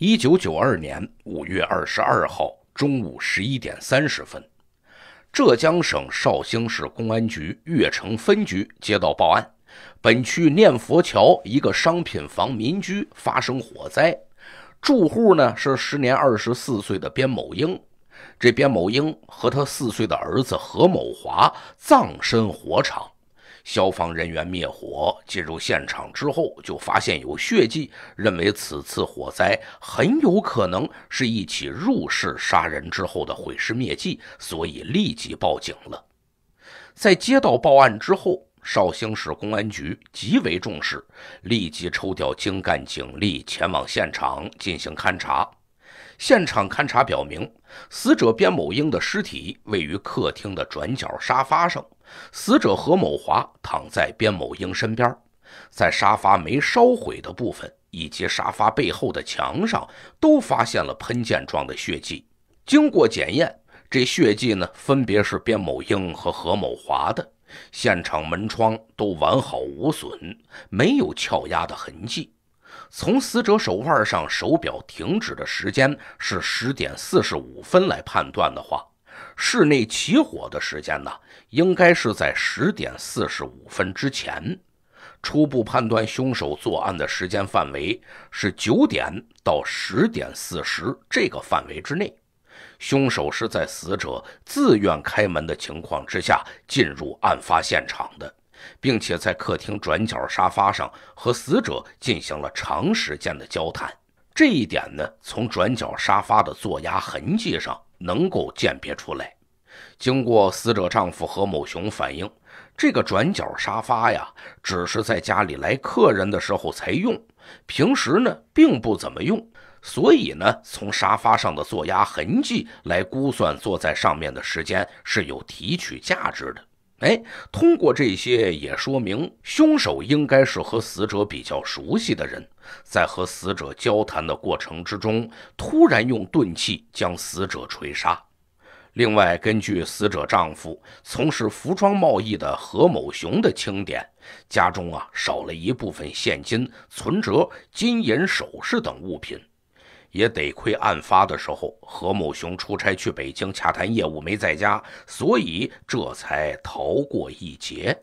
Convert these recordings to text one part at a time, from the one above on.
一九九二年五月二十二号中午十一点三十分，浙江省绍兴市公安局越城分局接到报案，本区念佛桥一个商品房民居发生火灾，住户呢是时年二十四岁的边某英，这边某英和他四岁的儿子何某华葬身火场。消防人员灭火进入现场之后，就发现有血迹，认为此次火灾很有可能是一起入室杀人之后的毁尸灭迹，所以立即报警了。在接到报案之后，绍兴市公安局极为重视，立即抽调精干警力前往现场进行勘查。现场勘查表明，死者边某英的尸体位于客厅的转角沙发上。死者何某华躺在边某英身边，在沙发没烧毁的部分以及沙发背后的墙上，都发现了喷溅状的血迹。经过检验，这血迹呢，分别是边某英和何某华的。现场门窗都完好无损，没有撬压的痕迹。从死者手腕上手表停止的时间是十点四十五分来判断的话。室内起火的时间呢，应该是在十点四十五分之前。初步判断，凶手作案的时间范围是九点到十点四十这个范围之内。凶手是在死者自愿开门的情况之下进入案发现场的，并且在客厅转角沙发上和死者进行了长时间的交谈。这一点呢，从转角沙发的坐压痕迹上。能够鉴别出来。经过死者丈夫何某雄反映，这个转角沙发呀，只是在家里来客人的时候才用，平时呢并不怎么用。所以呢，从沙发上的坐压痕迹来估算坐在上面的时间是有提取价值的。哎，通过这些也说明凶手应该是和死者比较熟悉的人。在和死者交谈的过程之中，突然用钝器将死者锤杀。另外，根据死者丈夫从事服装贸易的何某雄的清点，家中啊少了一部分现金、存折、金银首饰等物品。也得亏案发的时候何某雄出差去北京洽谈业务，没在家，所以这才逃过一劫。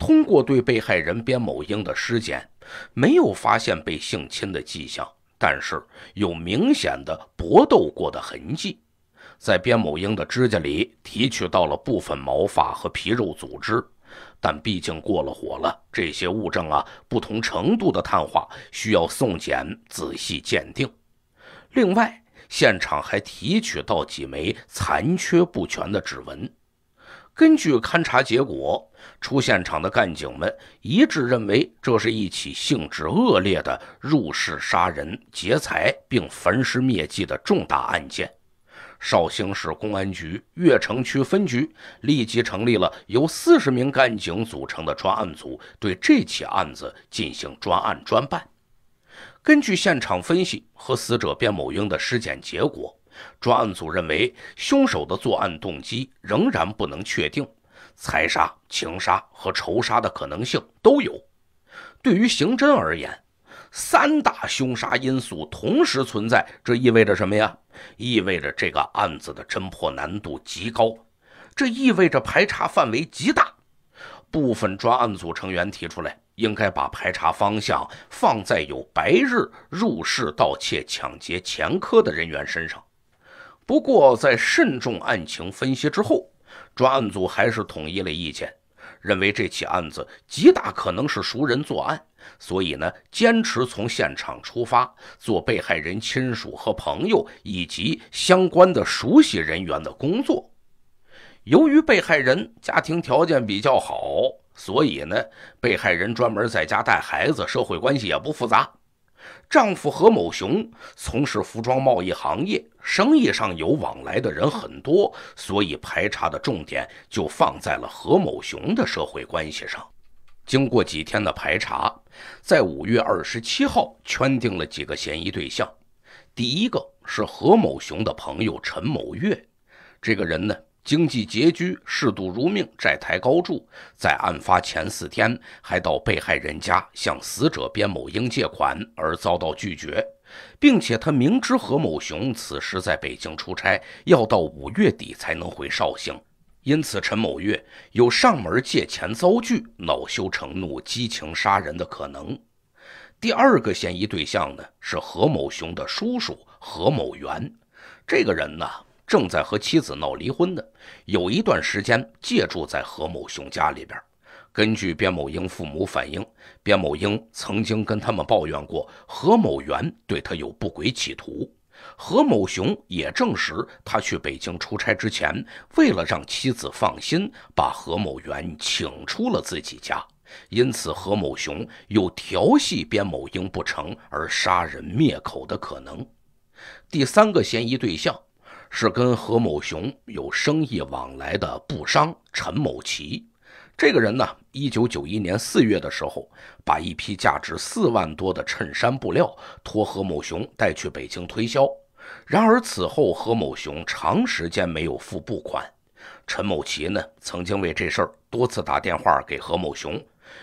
通过对被害人边某英的尸检，没有发现被性侵的迹象，但是有明显的搏斗过的痕迹。在边某英的指甲里提取到了部分毛发和皮肉组织，但毕竟过了火了，这些物证啊不同程度的碳化，需要送检仔细鉴定。另外，现场还提取到几枚残缺不全的指纹。根据勘查结果，出现场的干警们一致认为，这是一起性质恶劣的入室杀人、劫财并焚尸灭迹的重大案件。绍兴市公安局越城区分局立即成立了由四十名干警组成的专案组，对这起案子进行专案专办。根据现场分析和死者卞某英的尸检结果。专案组认为，凶手的作案动机仍然不能确定，财杀、情杀和仇杀的可能性都有。对于刑侦而言，三大凶杀因素同时存在，这意味着什么呀？意味着这个案子的侦破难度极高，这意味着排查范围极大。部分专案组成员提出来，应该把排查方向放在有白日入室盗窃、抢劫前科的人员身上。不过，在慎重案情分析之后，专案组还是统一了意见，认为这起案子极大可能是熟人作案，所以呢，坚持从现场出发，做被害人亲属和朋友以及相关的熟悉人员的工作。由于被害人家庭条件比较好，所以呢，被害人专门在家带孩子，社会关系也不复杂。丈夫何某雄从事服装贸易行业，生意上有往来的人很多，所以排查的重点就放在了何某雄的社会关系上。经过几天的排查，在五月二十七号圈定了几个嫌疑对象。第一个是何某雄的朋友陈某月，这个人呢？经济拮据，嗜赌如命，债台高筑。在案发前四天，还到被害人家向死者边某英借款，而遭到拒绝，并且他明知何某雄此时在北京出差，要到五月底才能回绍兴，因此陈某月有上门借钱遭拒，恼羞成怒，激情杀人的可能。第二个嫌疑对象呢，是何某雄的叔叔何某元，这个人呢？正在和妻子闹离婚的，有一段时间借住在何某雄家里边。根据边某英父母反映，边某英曾经跟他们抱怨过何某元对他有不轨企图。何某雄也证实，他去北京出差之前，为了让妻子放心，把何某元请出了自己家。因此，何某雄有调戏边某英不成而杀人灭口的可能。第三个嫌疑对象。是跟何某雄有生意往来的布商陈某奇，这个人呢，一九九一年四月的时候，把一批价值四万多的衬衫布料托何某雄带去北京推销。然而此后何某雄长时间没有付布款，陈某奇呢曾经为这事儿多次打电话给何某雄，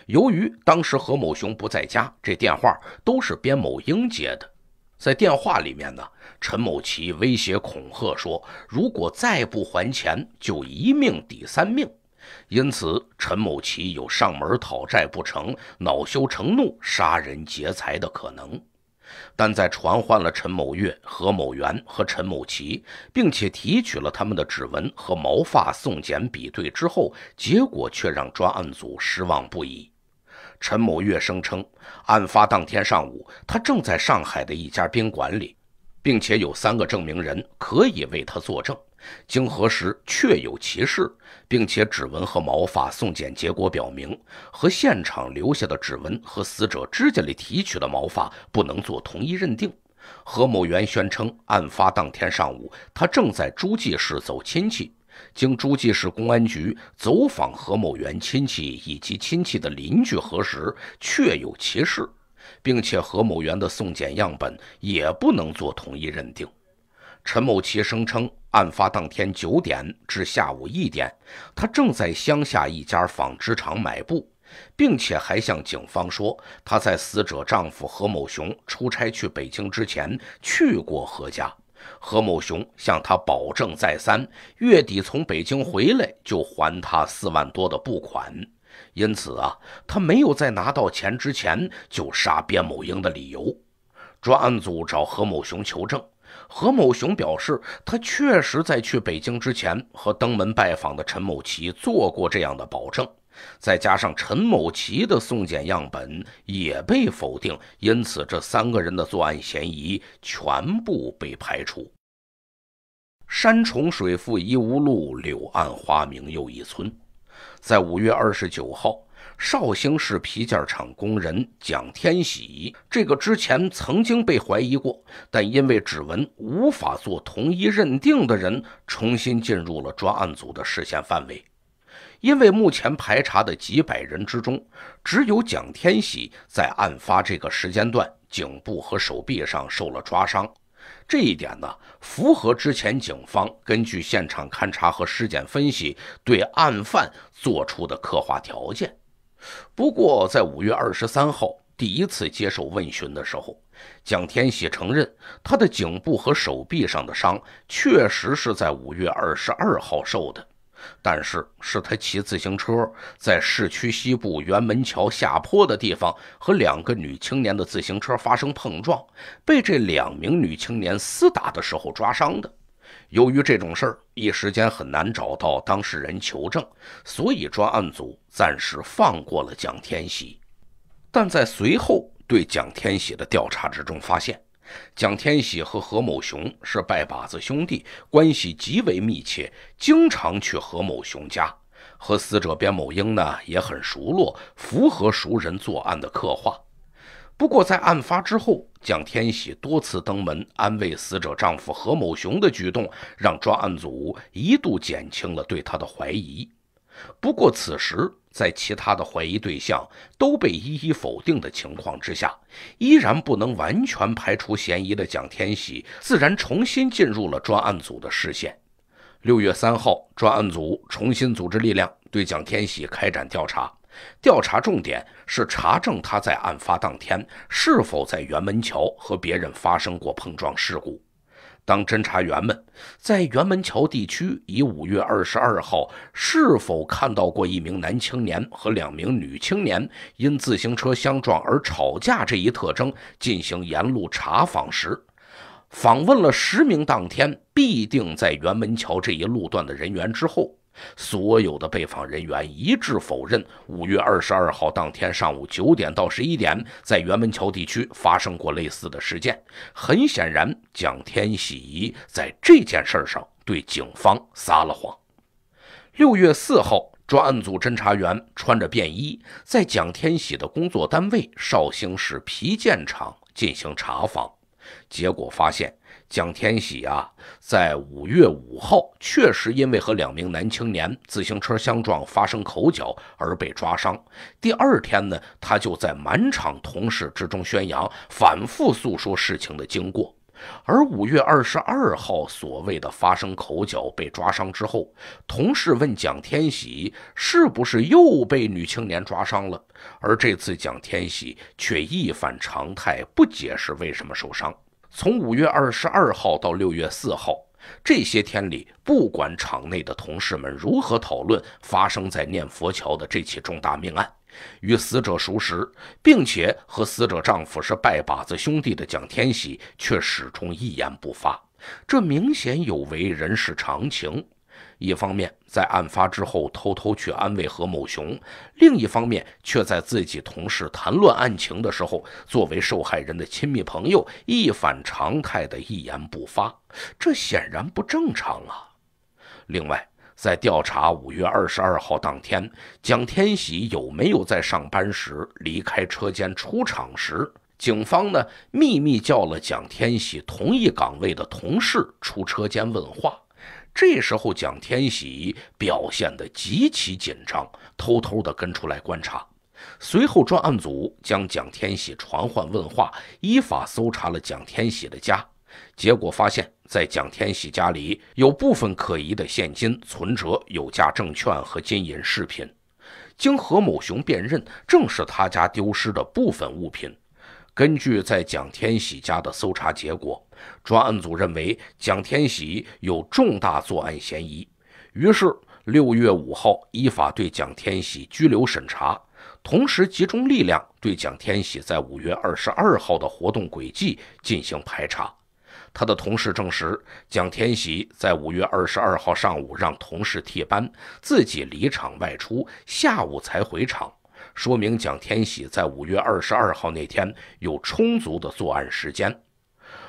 由于当时何某雄不在家，这电话都是边某英接的。在电话里面呢，陈某奇威胁恐吓说，如果再不还钱，就一命抵三命。因此，陈某奇有上门讨债不成，恼羞成怒，杀人劫财的可能。但在传唤了陈某月、何某元和陈某奇，并且提取了他们的指纹和毛发送检比对之后，结果却让专案组失望不已。陈某月声称，案发当天上午他正在上海的一家宾馆里，并且有三个证明人可以为他作证。经核实，确有其事，并且指纹和毛发送检结果表明，和现场留下的指纹和死者指甲里提取的毛发不能做同一认定。何某元宣称，案发当天上午他正在诸暨市走亲戚。经诸暨市公安局走访何某元亲戚以及亲戚的邻居核实，确有其事，并且何某元的送检样本也不能做同一认定。陈某其声称，案发当天九点至下午一点，他正在乡下一家纺织厂买布，并且还向警方说，他在死者丈夫何某雄出差去北京之前去过何家。何某雄向他保证再三，月底从北京回来就还他四万多的布款，因此啊，他没有在拿到钱之前就杀边某英的理由。专案组找何某雄求证，何某雄表示，他确实在去北京之前和登门拜访的陈某奇做过这样的保证。再加上陈某奇的送检样本也被否定，因此这三个人的作案嫌疑全部被排除。山重水复疑无路，柳暗花明又一村。在五月二十九号，绍兴市皮件厂工人蒋天喜，这个之前曾经被怀疑过，但因为指纹无法做同一认定的人，重新进入了专案组的视线范围。因为目前排查的几百人之中，只有蒋天喜在案发这个时间段颈部和手臂上受了抓伤，这一点呢符合之前警方根据现场勘查和尸检分析对案犯做出的刻画条件。不过，在五月二十三号第一次接受问询的时候，蒋天喜承认他的颈部和手臂上的伤确实是在五月二十二号受的。但是是他骑自行车在市区西部辕门桥下坡的地方和两个女青年的自行车发生碰撞，被这两名女青年厮打的时候抓伤的。由于这种事儿一时间很难找到当事人求证，所以专案组暂时放过了蒋天喜。但在随后对蒋天喜的调查之中，发现。蒋天喜和何某雄是拜把子兄弟，关系极为密切，经常去何某雄家，和死者边某英呢也很熟络，符合熟人作案的刻画。不过在案发之后，蒋天喜多次登门安慰死者丈夫何某雄的举动，让专案组一度减轻了对他的怀疑。不过此时，在其他的怀疑对象都被一一否定的情况之下，依然不能完全排除嫌疑的蒋天喜，自然重新进入了专案组的视线。六月三号，专案组重新组织力量对蒋天喜开展调查，调查重点是查证他在案发当天是否在辕门桥和别人发生过碰撞事故。当侦查员们在辕门桥地区以五月二十二号是否看到过一名男青年和两名女青年因自行车相撞而吵架这一特征进行沿路查访时，访问了十名当天必定在辕门桥这一路段的人员之后。所有的被访人员一致否认，五月二十二号当天上午九点到十一点，在元门桥地区发生过类似的事件。很显然，蒋天喜在这件事上对警方撒了谎。六月四号，专案组侦查员穿着便衣，在蒋天喜的工作单位绍兴市皮件厂进行查访，结果发现。蒋天喜啊，在五月五号确实因为和两名男青年自行车相撞发生口角而被抓伤。第二天呢，他就在满场同事之中宣扬，反复诉说事情的经过。而五月二十二号所谓的发生口角被抓伤之后，同事问蒋天喜是不是又被女青年抓伤了，而这次蒋天喜却一反常态，不解释为什么受伤。从五月二十二号到六月四号，这些天里，不管场内的同事们如何讨论发生在念佛桥的这起重大命案，与死者熟识，并且和死者丈夫是拜把子兄弟的蒋天喜，却始终一言不发，这明显有违人世常情。一方面在案发之后偷偷去安慰何某雄，另一方面却在自己同事谈论案情的时候，作为受害人的亲密朋友，一反常态的一言不发，这显然不正常啊。另外，在调查五月二十二号当天，蒋天喜有没有在上班时离开车间出厂时，警方呢秘密叫了蒋天喜同一岗位的同事出车间问话。这时候，蒋天喜表现得极其紧张，偷偷地跟出来观察。随后，专案组将蒋天喜传唤问话，依法搜查了蒋天喜的家，结果发现，在蒋天喜家里有部分可疑的现金、存折、有价证券和金银饰品。经何某雄辨认，正是他家丢失的部分物品。根据在蒋天喜家的搜查结果。专案组认为蒋天喜有重大作案嫌疑，于是六月五号依法对蒋天喜拘留审查，同时集中力量对蒋天喜在五月二十二号的活动轨迹进行排查。他的同事证实，蒋天喜在五月二十二号上午让同事替班，自己离厂外出，下午才回厂，说明蒋天喜在五月二十二号那天有充足的作案时间。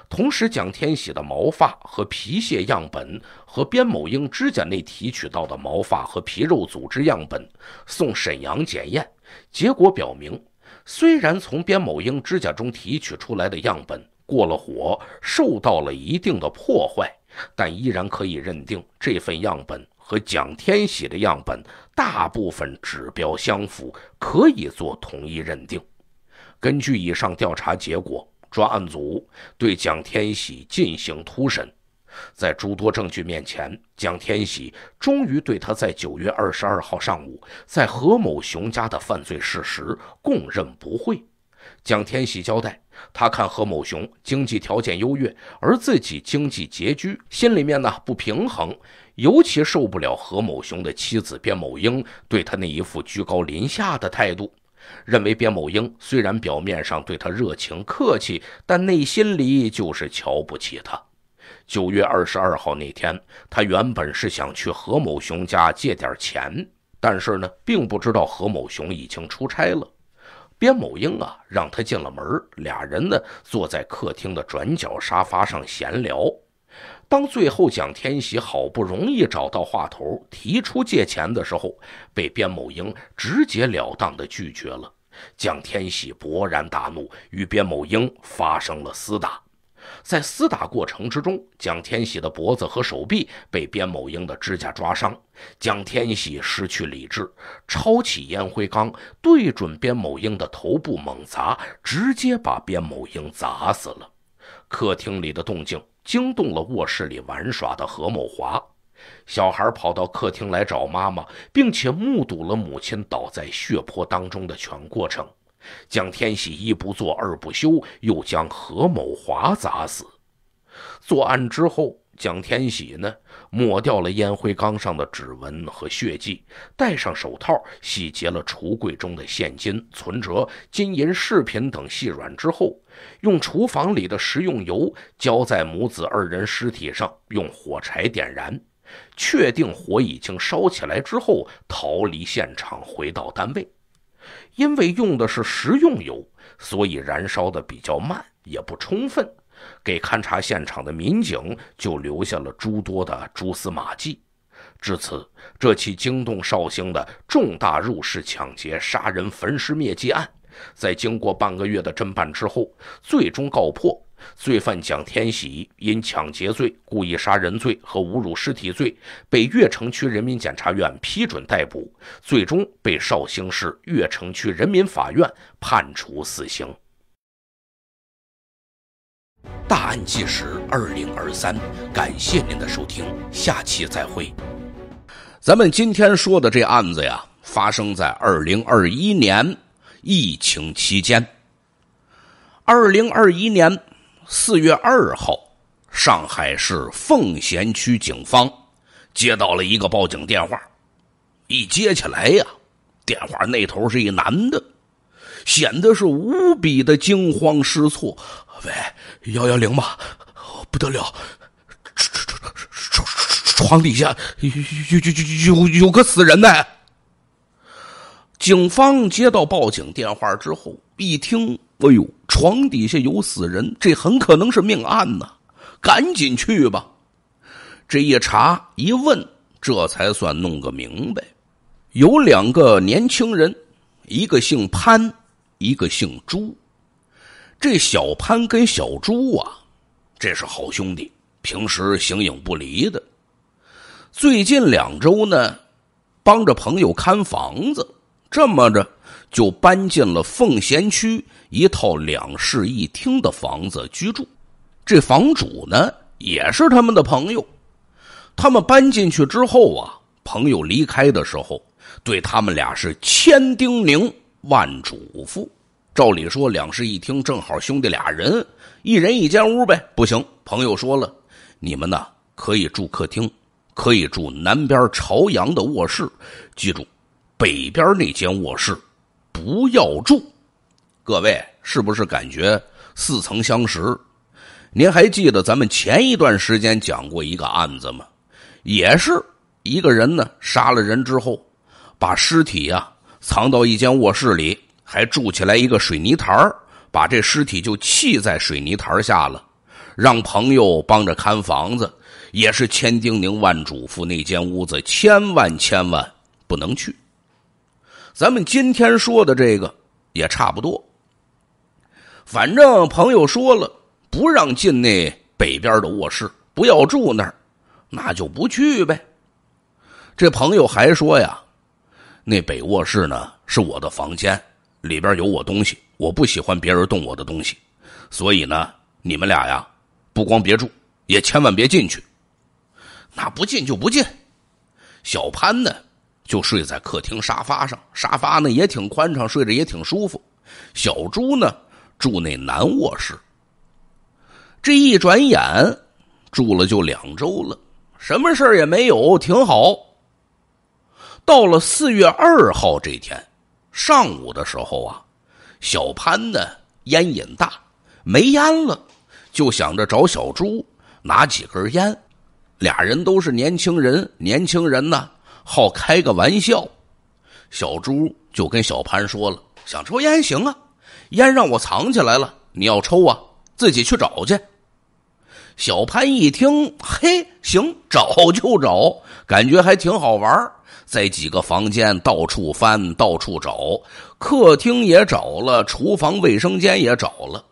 同时，蒋天喜的毛发和皮屑样本和边某英指甲内提取到的毛发和皮肉组织样本送沈阳检验，结果表明，虽然从边某英指甲中提取出来的样本过了火，受到了一定的破坏，但依然可以认定这份样本和蒋天喜的样本大部分指标相符，可以做同一认定。根据以上调查结果。专案组对蒋天喜进行突审，在诸多证据面前，蒋天喜终于对他在九月二十二号上午在何某雄家的犯罪事实供认不讳。蒋天喜交代，他看何某雄经济条件优越，而自己经济拮据，心里面呢不平衡，尤其受不了何某雄的妻子边某英对他那一副居高临下的态度。认为边某英虽然表面上对他热情客气，但内心里就是瞧不起他。九月二十二号那天，他原本是想去何某雄家借点钱，但是呢，并不知道何某雄已经出差了。边某英啊，让他进了门，俩人呢，坐在客厅的转角沙发上闲聊。当最后蒋天喜好不容易找到话头提出借钱的时候，被边某英直截了当的拒绝了。蒋天喜勃然大怒，与边某英发生了厮打。在厮打过程之中，蒋天喜的脖子和手臂被边某英的指甲抓伤。蒋天喜失去理智，抄起烟灰缸对准边某英的头部猛砸，直接把边某英砸死了。客厅里的动静。惊动了卧室里玩耍的何某华，小孩跑到客厅来找妈妈，并且目睹了母亲倒在血泊当中的全过程。蒋天喜一不做二不休，又将何某华砸死。作案之后。蒋天喜呢，抹掉了烟灰缸上的指纹和血迹，戴上手套，洗劫了橱柜中的现金、存折、金银饰品等细软之后，用厨房里的食用油浇在母子二人尸体上，用火柴点燃，确定火已经烧起来之后，逃离现场，回到单位。因为用的是食用油，所以燃烧的比较慢，也不充分。给勘察现场的民警就留下了诸多的蛛丝马迹。至此，这起惊动绍兴的重大入室抢劫、杀人、焚尸灭迹案，在经过半个月的侦办之后，最终告破。罪犯蒋天喜因抢劫罪、故意杀人罪和侮辱尸体罪，被越城区人民检察院批准逮捕，最终被绍兴市越城区人民法院判处死刑。大案纪实二零二三，感谢您的收听，下期再会。咱们今天说的这案子呀，发生在二零二一年疫情期间。二零二一年四月二号，上海市奉贤区警方接到了一个报警电话，一接起来呀，电话那头是一男的，显得是无比的惊慌失措。喂，幺幺零吗？不得了，床床床床床底下有有有有有有个死人呢！警方接到报警电话之后，一听，哎呦，床底下有死人，这很可能是命案呢，赶紧去吧。这一查一问，这才算弄个明白，有两个年轻人，一个姓潘，一个姓朱。这小潘跟小朱啊，这是好兄弟，平时形影不离的。最近两周呢，帮着朋友看房子，这么着就搬进了奉贤区一套两室一厅的房子居住。这房主呢，也是他们的朋友。他们搬进去之后啊，朋友离开的时候，对他们俩是千叮咛万嘱咐。照理说，两室一厅正好兄弟俩人，一人一间屋呗。不行，朋友说了，你们呢可以住客厅，可以住南边朝阳的卧室。记住，北边那间卧室不要住。各位，是不是感觉似曾相识？您还记得咱们前一段时间讲过一个案子吗？也是一个人呢，杀了人之后，把尸体呀藏到一间卧室里。还筑起来一个水泥台儿，把这尸体就砌在水泥台儿下了，让朋友帮着看房子，也是千叮咛万嘱咐，那间屋子千万千万不能去。咱们今天说的这个也差不多，反正朋友说了不让进那北边的卧室，不要住那儿，那就不去呗。这朋友还说呀，那北卧室呢是我的房间。里边有我东西，我不喜欢别人动我的东西，所以呢，你们俩呀，不光别住，也千万别进去。那不进就不进。小潘呢，就睡在客厅沙发上，沙发呢也挺宽敞，睡着也挺舒服。小朱呢，住那南卧室。这一转眼，住了就两周了，什么事儿也没有，挺好。到了四月二号这天。上午的时候啊，小潘呢烟瘾大，没烟了，就想着找小朱拿几根烟。俩人都是年轻人，年轻人呢好开个玩笑。小朱就跟小潘说了：“想抽烟行啊，烟让我藏起来了，你要抽啊，自己去找去。”小潘一听，嘿，行，找就找，感觉还挺好玩儿。在几个房间到处翻，到处找，客厅也找了，厨房、卫生间也找了，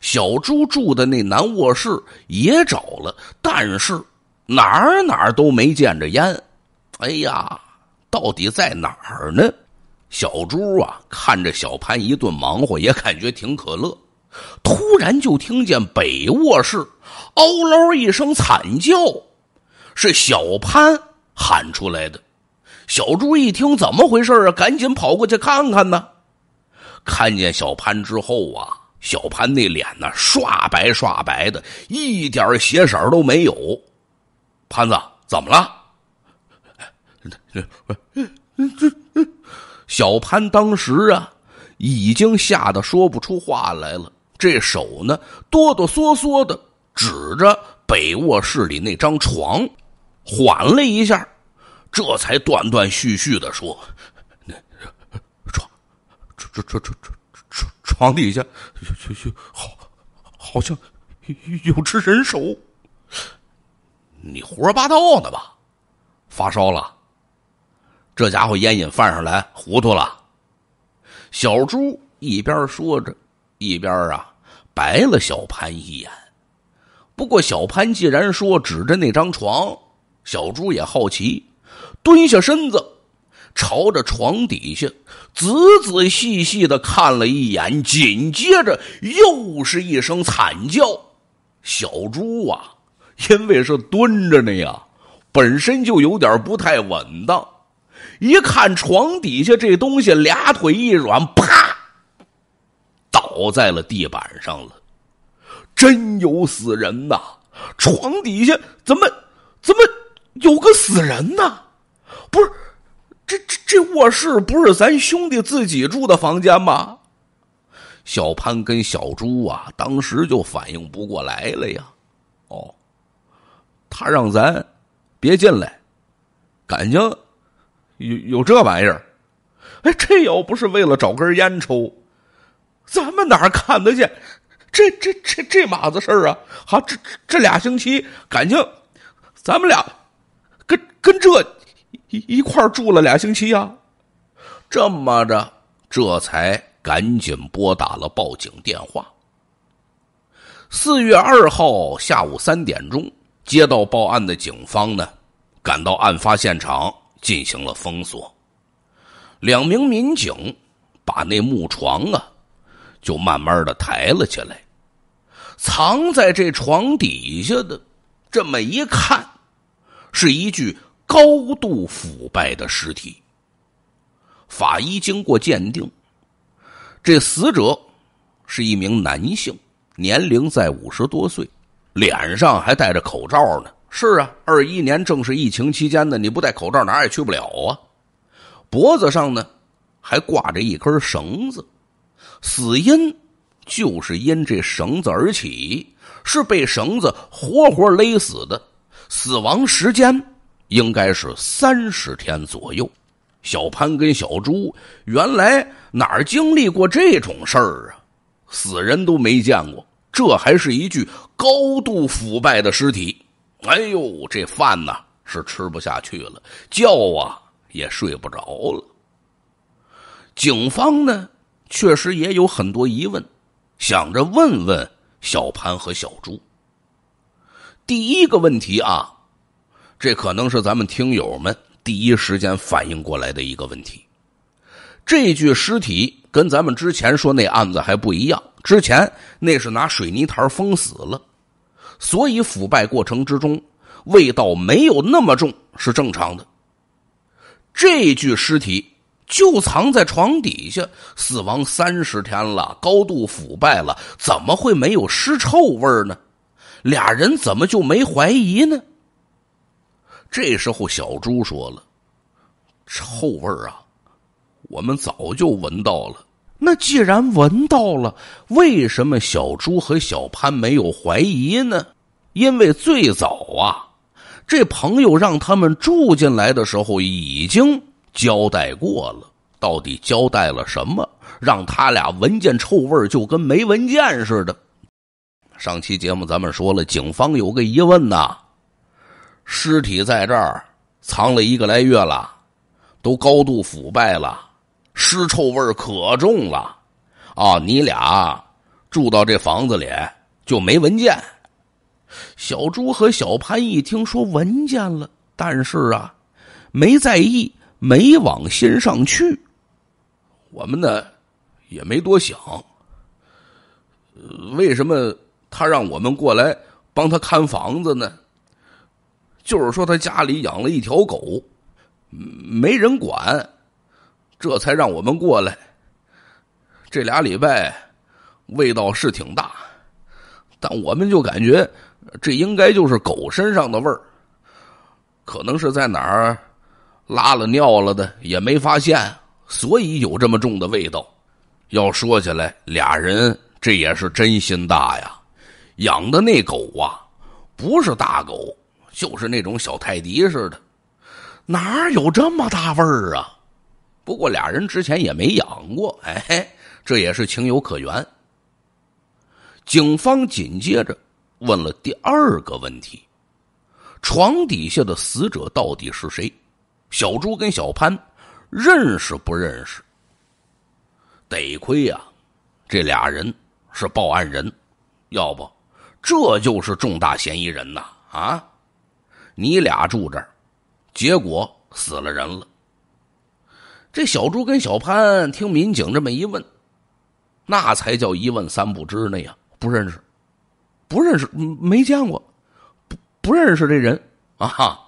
小猪住的那南卧室也找了，但是哪儿哪儿都没见着烟。哎呀，到底在哪儿呢？小猪啊，看着小潘一顿忙活，也感觉挺可乐。突然就听见北卧室“嗷嗷”一声惨叫，是小潘喊出来的。小猪一听怎么回事啊，赶紧跑过去看看呢。看见小潘之后啊，小潘那脸呢刷白刷白的，一点血色都没有。潘子怎么了？小潘当时啊，已经吓得说不出话来了，这手呢哆哆嗦嗦的指着北卧室里那张床，缓了一下。这才断断续续的说：“那床床床床床床床底下，好，好像有只人手。你胡说八道呢吧？发烧了？这家伙烟瘾犯上来糊涂了。”小猪一边说着，一边啊白了小潘一眼。不过小潘既然说指着那张床，小猪也好奇。蹲下身子，朝着床底下仔仔细细的看了一眼，紧接着又是一声惨叫。小猪啊，因为是蹲着呢呀，本身就有点不太稳当，一看床底下这东西，俩腿一软，啪，倒在了地板上了。真有死人呐！床底下怎么怎么有个死人呢？不是，这这这卧室不是咱兄弟自己住的房间吗？小潘跟小朱啊，当时就反应不过来了呀。哦，他让咱别进来，感情有有这玩意儿。哎，这要不是为了找根烟抽，咱们哪看得见这这这这码子事儿啊？好，这这这俩星期，感情咱们俩跟跟这。一块住了俩星期呀，这么着，这才赶紧拨打了报警电话。四月二号下午三点钟，接到报案的警方呢，赶到案发现场进行了封锁。两名民警把那木床啊，就慢慢的抬了起来，藏在这床底下的，这么一看，是一具。高度腐败的尸体。法医经过鉴定，这死者是一名男性，年龄在五十多岁，脸上还戴着口罩呢。是啊，二一年正是疫情期间呢，你不戴口罩哪也去不了啊。脖子上呢还挂着一根绳子，死因就是因这绳子而起，是被绳子活活勒死的。死亡时间。应该是三十天左右。小潘跟小朱原来哪儿经历过这种事儿啊？死人都没见过，这还是一具高度腐败的尸体。哎呦，这饭呐是吃不下去了，觉啊也睡不着了。警方呢，确实也有很多疑问，想着问问小潘和小朱。第一个问题啊。这可能是咱们听友们第一时间反应过来的一个问题。这具尸体跟咱们之前说那案子还不一样，之前那是拿水泥台封死了，所以腐败过程之中味道没有那么重，是正常的。这具尸体就藏在床底下，死亡三十天了，高度腐败了，怎么会没有尸臭味呢？俩人怎么就没怀疑呢？这时候，小猪说了：“臭味啊，我们早就闻到了。那既然闻到了，为什么小猪和小潘没有怀疑呢？因为最早啊，这朋友让他们住进来的时候已经交代过了。到底交代了什么，让他俩闻见臭味就跟没闻见似的？上期节目咱们说了，警方有个疑问呐。”尸体在这儿藏了一个来月了，都高度腐败了，尸臭味可重了啊！你俩住到这房子里就没闻见。小朱和小潘一听说闻见了，但是啊，没在意，没往心上去。我们呢也没多想，为什么他让我们过来帮他看房子呢？就是说，他家里养了一条狗，没人管，这才让我们过来。这俩礼拜味道是挺大，但我们就感觉这应该就是狗身上的味儿，可能是在哪儿拉了尿了的也没发现，所以有这么重的味道。要说起来，俩人这也是真心大呀，养的那狗啊不是大狗。就是那种小泰迪似的，哪有这么大味儿啊？不过俩人之前也没养过，哎，这也是情有可原。警方紧接着问了第二个问题：床底下的死者到底是谁？小朱跟小潘认识不认识？得亏呀，这俩人是报案人，要不这就是重大嫌疑人呐啊！你俩住这儿，结果死了人了。这小朱跟小潘听民警这么一问，那才叫一问三不知呢呀！不认识，不认识，没见过，不不认识这人啊！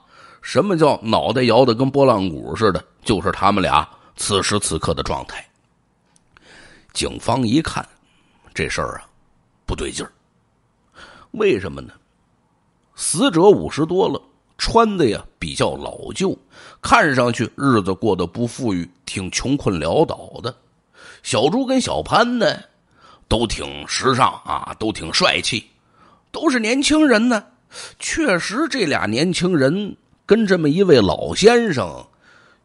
什么叫脑袋摇的跟拨浪鼓似的？就是他们俩此时此刻的状态。警方一看，这事儿啊，不对劲儿。为什么呢？死者五十多了。穿的呀比较老旧，看上去日子过得不富裕，挺穷困潦倒的。小朱跟小潘呢，都挺时尚啊，都挺帅气，都是年轻人呢。确实，这俩年轻人跟这么一位老先生，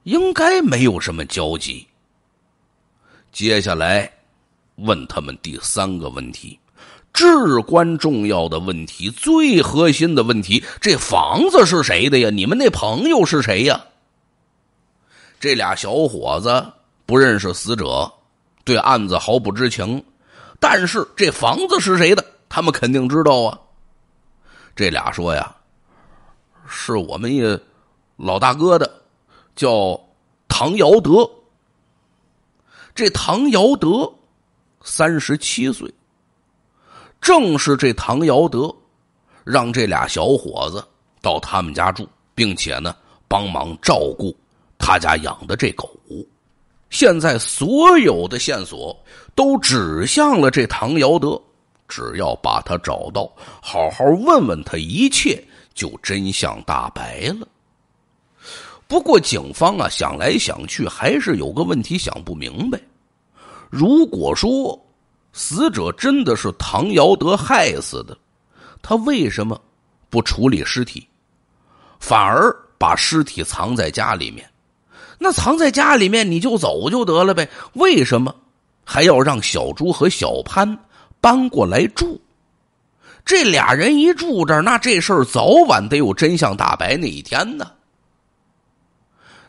应该没有什么交集。接下来问他们第三个问题。至关重要的问题，最核心的问题，这房子是谁的呀？你们那朋友是谁呀？这俩小伙子不认识死者，对案子毫不知情，但是这房子是谁的，他们肯定知道啊。这俩说呀，是我们一老大哥的，叫唐尧德。这唐尧德三十七岁。正是这唐尧德，让这俩小伙子到他们家住，并且呢，帮忙照顾他家养的这狗。现在所有的线索都指向了这唐尧德，只要把他找到，好好问问他，一切就真相大白了。不过警方啊，想来想去，还是有个问题想不明白：如果说。死者真的是唐尧德害死的，他为什么不处理尸体，反而把尸体藏在家里面？那藏在家里面，你就走就得了呗？为什么还要让小朱和小潘搬过来住？这俩人一住这儿，那这事儿早晚得有真相大白那一天呢。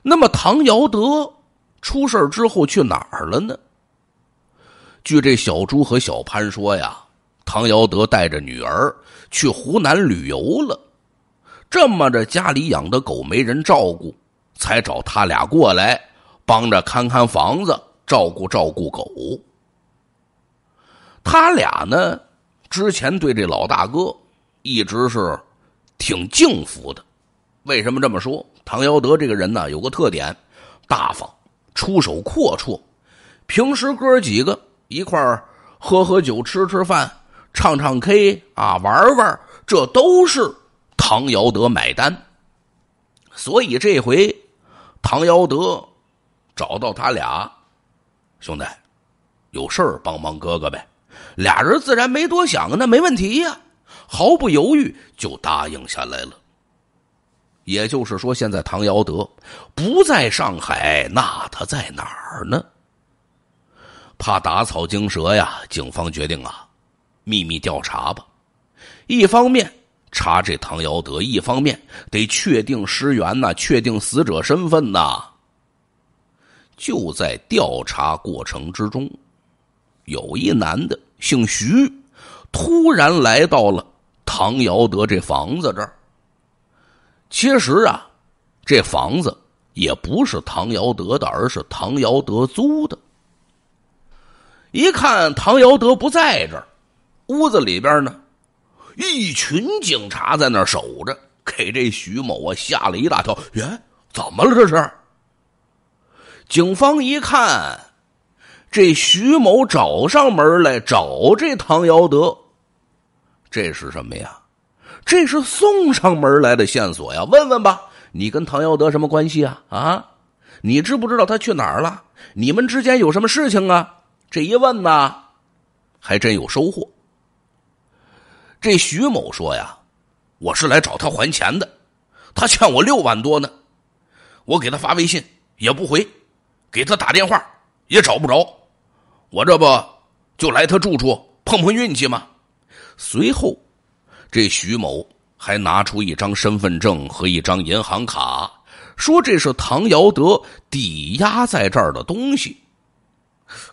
那么，唐尧德出事儿之后去哪儿了呢？据这小朱和小潘说呀，唐尧德带着女儿去湖南旅游了，这么着家里养的狗没人照顾，才找他俩过来帮着看看房子，照顾照顾狗。他俩呢，之前对这老大哥一直是挺敬服的。为什么这么说？唐尧德这个人呢，有个特点，大方，出手阔绰，平时哥几个。一块儿喝喝酒、吃吃饭、唱唱 K 啊，玩玩，这都是唐尧德买单。所以这回唐尧德找到他俩兄弟，有事儿帮帮哥哥呗。俩人自然没多想，那没问题呀，毫不犹豫就答应下来了。也就是说，现在唐尧德不在上海，那他在哪儿呢？怕打草惊蛇呀，警方决定啊，秘密调查吧。一方面查这唐尧德，一方面得确定尸源呐，确定死者身份呐。就在调查过程之中，有一男的姓徐，突然来到了唐尧德这房子这儿。其实啊，这房子也不是唐尧德的，而是唐尧德租的。一看唐尧德不在这儿，屋子里边呢，一群警察在那守着，给这徐某啊吓了一大跳。呀，怎么了这是？警方一看，这徐某找上门来找这唐尧德，这是什么呀？这是送上门来的线索呀！问问吧，你跟唐尧德什么关系啊？啊，你知不知道他去哪儿了？你们之间有什么事情啊？这一问呢，还真有收获。这徐某说呀：“我是来找他还钱的，他欠我六万多呢。我给他发微信也不回，给他打电话也找不着，我这不就来他住处碰碰运气吗？”随后，这徐某还拿出一张身份证和一张银行卡，说这是唐尧德抵押在这儿的东西。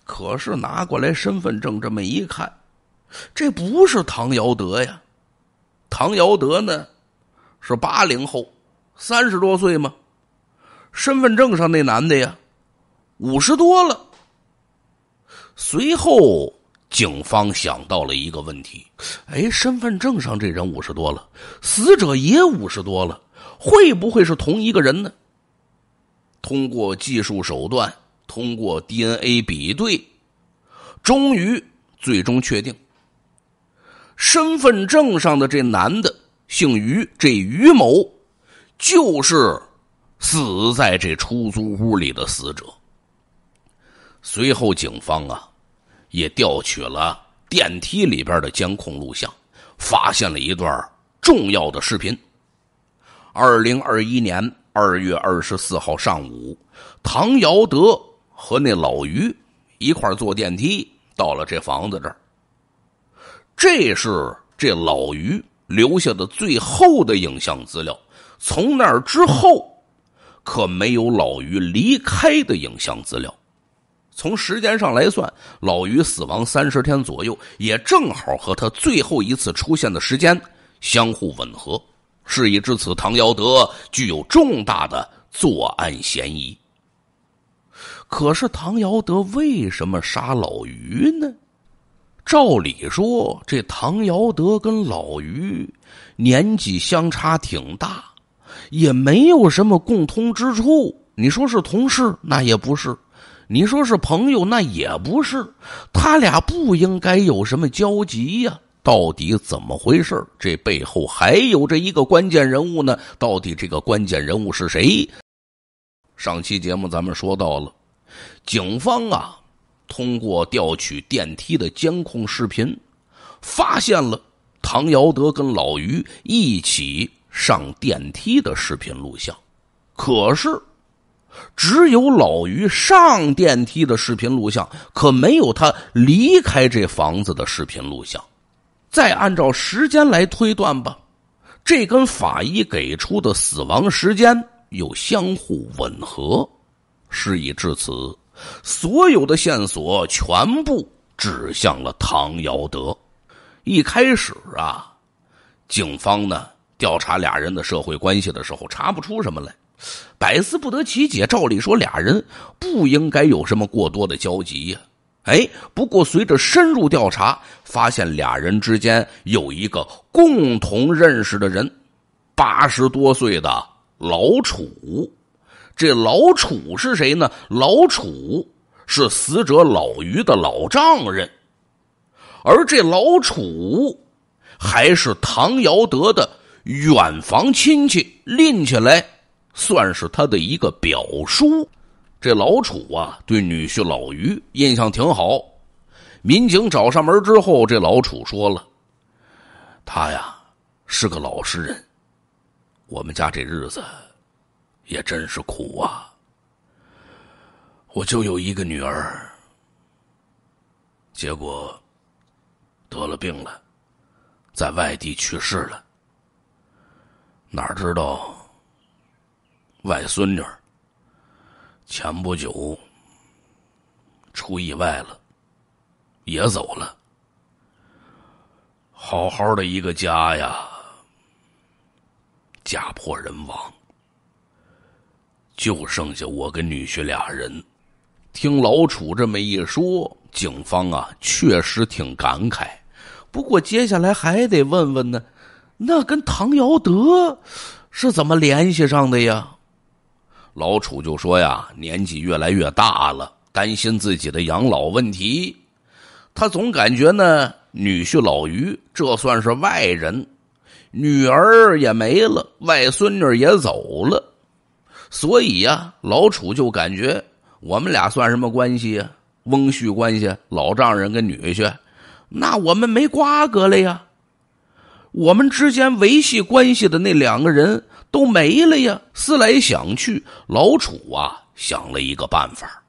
可是拿过来身份证这么一看，这不是唐尧德呀？唐尧德呢是八零后，三十多岁嘛。身份证上那男的呀，五十多了。随后，警方想到了一个问题：哎，身份证上这人五十多了，死者也五十多了，会不会是同一个人呢？通过技术手段。通过 DNA 比对，终于最终确定，身份证上的这男的姓于，这于某就是死在这出租屋里的死者。随后，警方啊也调取了电梯里边的监控录像，发现了一段重要的视频。二零二一年二月二十四号上午，唐尧德。和那老于一块坐电梯到了这房子这儿，这是这老于留下的最后的影像资料。从那儿之后，可没有老于离开的影像资料。从时间上来算，老于死亡三十天左右，也正好和他最后一次出现的时间相互吻合。事已至此，唐尧德具有重大的作案嫌疑。可是唐尧德为什么杀老于呢？照理说，这唐尧德跟老于年纪相差挺大，也没有什么共通之处。你说是同事，那也不是；你说是朋友，那也不是。他俩不应该有什么交集呀？到底怎么回事这背后还有着一个关键人物呢？到底这个关键人物是谁？上期节目咱们说到了。警方啊，通过调取电梯的监控视频，发现了唐尧德跟老于一起上电梯的视频录像。可是，只有老于上电梯的视频录像，可没有他离开这房子的视频录像。再按照时间来推断吧，这跟法医给出的死亡时间又相互吻合。事已至此，所有的线索全部指向了唐尧德。一开始啊，警方呢调查俩人的社会关系的时候，查不出什么来，百思不得其解。照理说俩人不应该有什么过多的交集呀。哎，不过随着深入调查，发现俩人之间有一个共同认识的人，八十多岁的老楚。这老楚是谁呢？老楚是死者老于的老丈人，而这老楚还是唐尧德的远房亲戚，拎起来算是他的一个表叔。这老楚啊，对女婿老于印象挺好。民警找上门之后，这老楚说了：“他呀是个老实人，我们家这日子。”也真是苦啊！我就有一个女儿，结果得了病了，在外地去世了。哪知道外孙女前不久出意外了，也走了。好好的一个家呀，家破人亡。就剩下我跟女婿俩人，听老楚这么一说，警方啊确实挺感慨。不过接下来还得问问呢，那跟唐尧德是怎么联系上的呀？老楚就说呀，年纪越来越大了，担心自己的养老问题，他总感觉呢，女婿老于这算是外人，女儿也没了，外孙女也走了。所以呀，老楚就感觉我们俩算什么关系呀？翁婿关系，老丈人跟女婿，那我们没瓜葛了呀。我们之间维系关系的那两个人都没了呀。思来想去，老楚啊想了一个办法。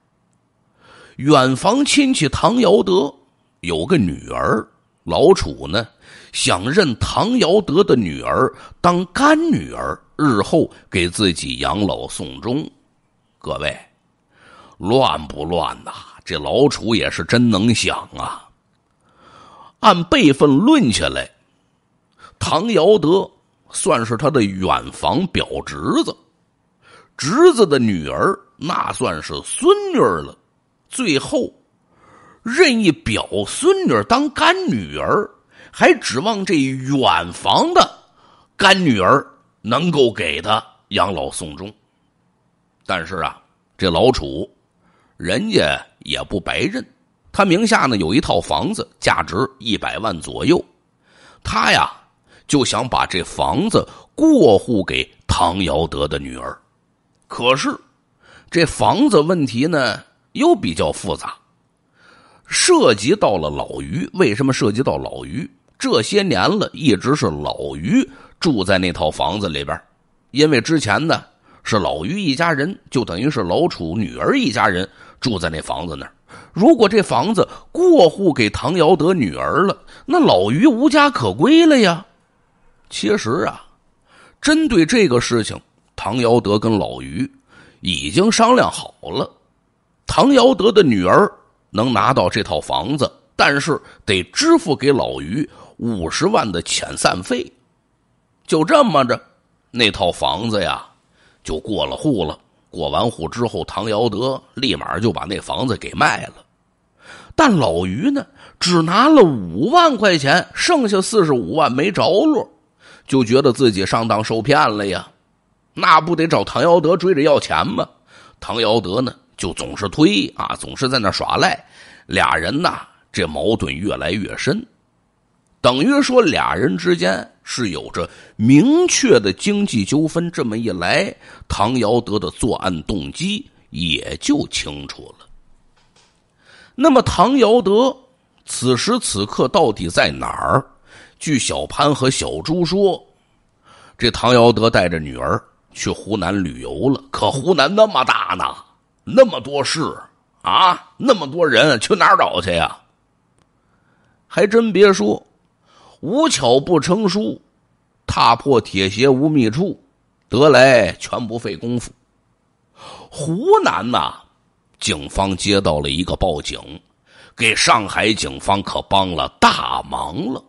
远房亲戚唐尧德有个女儿，老楚呢。想认唐尧德的女儿当干女儿，日后给自己养老送终。各位，乱不乱呐？这老楚也是真能想啊。按辈分论下来，唐尧德算是他的远房表侄子，侄子的女儿那算是孙女儿了，最后任意表孙女儿当干女儿。还指望这远房的干女儿能够给他养老送终，但是啊，这老楚人家也不白认，他名下呢有一套房子，价值一百万左右，他呀就想把这房子过户给唐尧德的女儿，可是这房子问题呢又比较复杂，涉及到了老于，为什么涉及到老于？这些年了，一直是老于住在那套房子里边因为之前呢是老于一家人，就等于是老楚女儿一家人住在那房子那儿。如果这房子过户给唐尧德女儿了，那老于无家可归了呀。其实啊，针对这个事情，唐尧德跟老于已经商量好了，唐尧德的女儿能拿到这套房子，但是得支付给老于。五十万的遣散费，就这么着，那套房子呀，就过了户了。过完户之后，唐尧德立马就把那房子给卖了。但老于呢，只拿了五万块钱，剩下四十五万没着落，就觉得自己上当受骗了呀。那不得找唐尧德追着要钱吗？唐尧德呢，就总是推啊，总是在那耍赖。俩人呐，这矛盾越来越深。等于说，俩人之间是有着明确的经济纠纷。这么一来，唐尧德的作案动机也就清楚了。那么，唐尧德此时此刻到底在哪儿？据小潘和小朱说，这唐尧德带着女儿去湖南旅游了。可湖南那么大呢，那么多事啊，那么多人，去哪儿找去呀？还真别说。无巧不成书，踏破铁鞋无觅处，得来全不费功夫。湖南呐，警方接到了一个报警，给上海警方可帮了大忙了。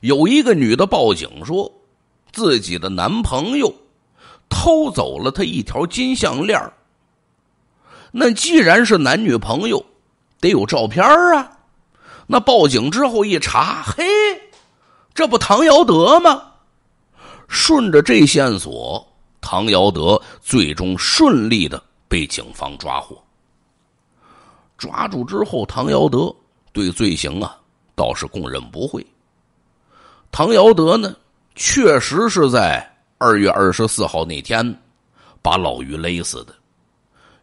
有一个女的报警说，自己的男朋友偷走了她一条金项链那既然是男女朋友，得有照片啊。那报警之后一查，嘿，这不唐尧德吗？顺着这线索，唐尧德最终顺利的被警方抓获。抓住之后，唐尧德对罪行啊倒是供认不讳。唐尧德呢，确实是在二月二十四号那天把老于勒死的。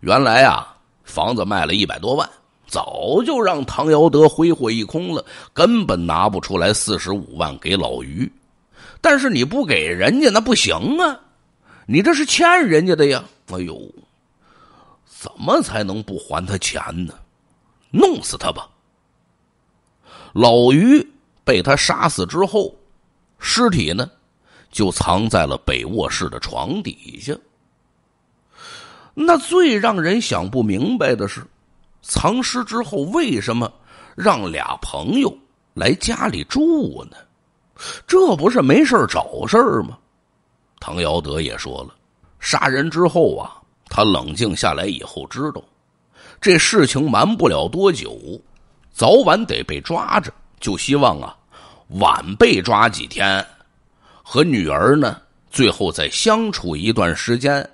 原来啊，房子卖了一百多万。早就让唐尧德挥霍一空了，根本拿不出来四十五万给老于。但是你不给人家那不行啊，你这是欠人家的呀。哎呦，怎么才能不还他钱呢？弄死他吧。老于被他杀死之后，尸体呢，就藏在了北卧室的床底下。那最让人想不明白的是。藏尸之后，为什么让俩朋友来家里住呢？这不是没事找事吗？唐尧德也说了，杀人之后啊，他冷静下来以后知道，这事情瞒不了多久，早晚得被抓着。就希望啊，晚被抓几天，和女儿呢，最后再相处一段时间，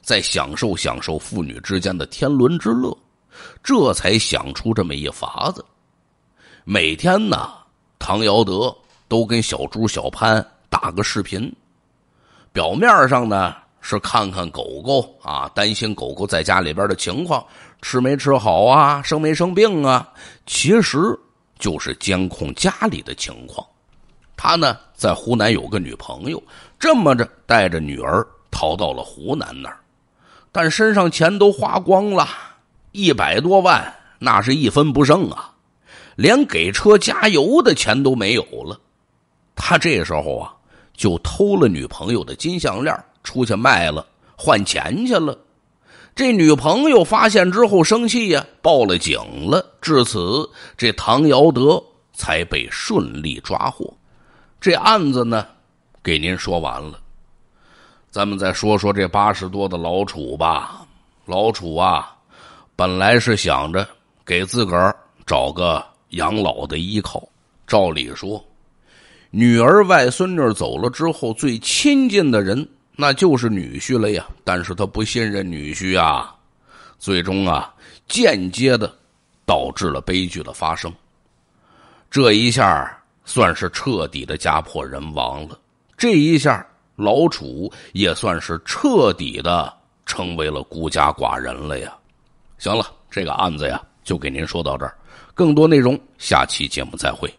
再享受享受父女之间的天伦之乐。这才想出这么一法子，每天呢，唐尧德都跟小朱、小潘打个视频。表面上呢是看看狗狗啊，担心狗狗在家里边的情况，吃没吃好啊，生没生病啊，其实就是监控家里的情况。他呢在湖南有个女朋友，这么着带着女儿逃到了湖南那儿，但身上钱都花光了。一百多万，那是一分不剩啊，连给车加油的钱都没有了。他这时候啊，就偷了女朋友的金项链出去卖了，换钱去了。这女朋友发现之后生气呀，报了警了。至此，这唐尧德才被顺利抓获。这案子呢，给您说完了。咱们再说说这八十多的老楚吧，老楚啊。本来是想着给自个儿找个养老的依靠，照理说，女儿、外孙女走了之后，最亲近的人那就是女婿了呀。但是他不信任女婿啊，最终啊，间接的导致了悲剧的发生。这一下算是彻底的家破人亡了。这一下，老楚也算是彻底的成为了孤家寡人了呀。行了，这个案子呀，就给您说到这儿，更多内容下期节目再会。